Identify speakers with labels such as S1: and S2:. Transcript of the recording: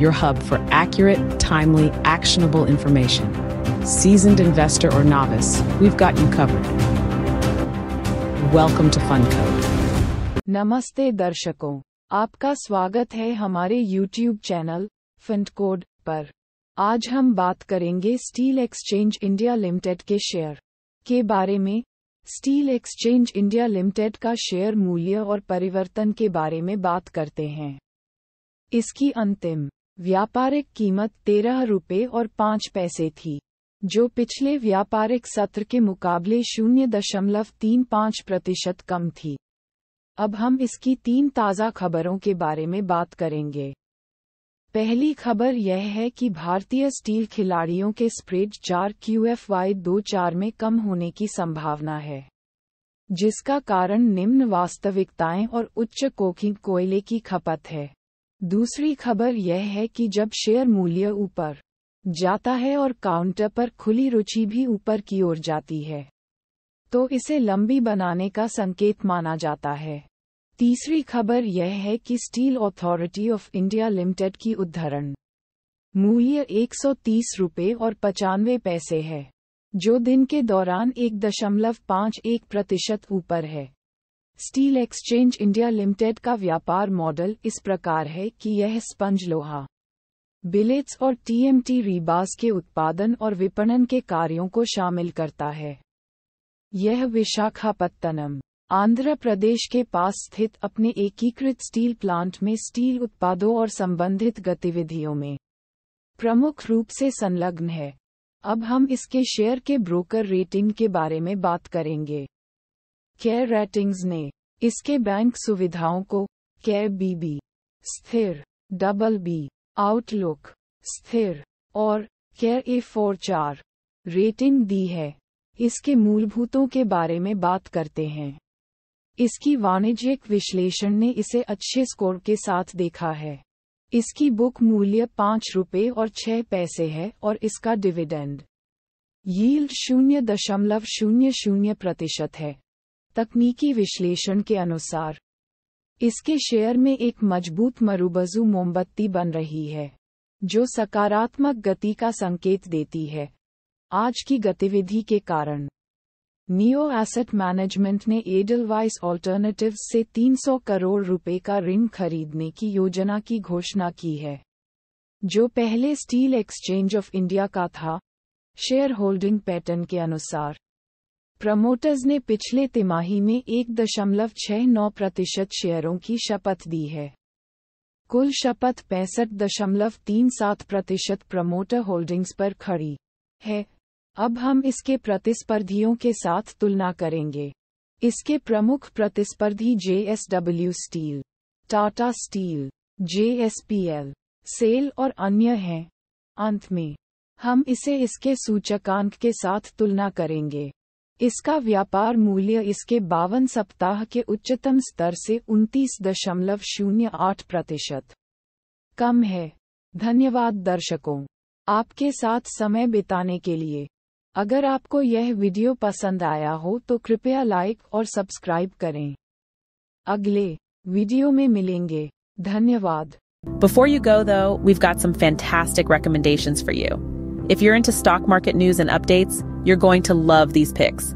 S1: your hub for accurate, timely, actionable information. Seasoned investor or novice, we've got you covered. Welcome to FunCode. Namaste darshako. आपका स्वागत है हमारे YouTube channel फंडकोड पर आज हम बात करेंगे स्टील एक्सचेंज इंडिया लिमिटेड के शेयर के बारे में स्टील एक्सचेंज इंडिया लिमिटेड का शेयर मूल्य और परिवर्तन के बारे में बात करते हैं इसकी अंतिम व्यापारिक कीमत तेरह रुपये और पाँच पैसे थी जो पिछले व्यापारिक सत्र के मुकाबले शून्य दशमलव तीन पाँच प्रतिशत कम थी अब हम इसकी तीन ताज़ा खबरों के बारे में बात करेंगे पहली खबर यह है कि भारतीय स्टील खिलाड़ियों के स्प्रेड चार क्यू एफ वाई दो चार में कम होने की संभावना है जिसका कारण निम्न वास्तविकताएं और उच्च कोकिंग कोयले की खपत है दूसरी खबर यह है कि जब शेयर मूल्य ऊपर जाता है और काउंटर पर खुली रुचि भी ऊपर की ओर जाती है तो इसे लंबी बनाने का संकेत माना जाता है तीसरी खबर यह है कि steel authority of India limited की उद्धरण मूल्य एक रुपये और पचानवे पैसे है जो दिन के दौरान एक दशमलव पाँच एक प्रतिशत ऊपर है स्टील एक्सचेंज इंडिया लिमिटेड का व्यापार मॉडल इस प्रकार है कि यह स्पंज लोहा बिलेट्स और टीएमटी रीबास के उत्पादन और विपणन के कार्यों को शामिल करता है यह विशाखापत्तनम आंध्र प्रदेश के पास स्थित अपने एकीकृत स्टील प्लांट में स्टील उत्पादों और संबंधित गतिविधियों में प्रमुख रूप से संलग्न है अब हम इसके शेयर के ब्रोकर रेटिंग के बारे में बात करेंगे केयर रेटिंग्स ने इसके बैंक सुविधाओं को केयर बीबी स्थिर डबल बी आउटलुक स्थिर और केयर ए फोर चार रेटिंग दी है इसके मूलभूतों के बारे में बात करते हैं इसकी वाणिज्यिक विश्लेषण ने इसे अच्छे स्कोर के साथ देखा है इसकी बुक मूल्य पाँच रुपये और छः पैसे है और इसका डिविडेंड यील्ड शून्य दशमलव शून्य शून्य प्रतिशत है तकनीकी विश्लेषण के अनुसार इसके शेयर में एक मजबूत मरूबजू मोमबत्ती बन रही है जो सकारात्मक गति का संकेत देती है आज की गतिविधि के कारण नियो एसेट मैनेजमेंट ने एडलवाइस ऑल्टरनेटिव से 300 करोड़ रुपए का ऋण खरीदने की योजना की घोषणा की है जो पहले स्टील एक्सचेंज ऑफ इंडिया का था शेयर होल्डिंग पैटर्न के अनुसार प्रमोटर्स ने पिछले तिमाही में एक दशमलव छह नौ प्रतिशत शेयरों की शपथ दी है कुल शपथ पैंसठ दशमलव तीन सात प्रतिशत प्रमोटर होल्डिंग्स पर खड़ी है अब हम इसके प्रतिस्पर्धियों के साथ तुलना करेंगे इसके प्रमुख प्रतिस्पर्धी JSW steel Tata steel JSPL SAIL और अन्य हैं अंत में हम इसे इसके सूचकांक के साथ तुलना करेंगे इसका व्यापार मूल्य इसके बावन सप्ताह के उच्चतम स्तर से उनतीस दशमलव शून्य आठ प्रतिशत कम है धन्यवाद दर्शकों आपके साथ समय बिताने के लिए अगर आपको यह वीडियो पसंद आया हो तो कृपया लाइक और सब्सक्राइब करें अगले वीडियो में मिलेंगे धन्यवाद Before you go though, we've got some fantastic recommendations for you. If you're into stock market news and updates, You're going to love these picks.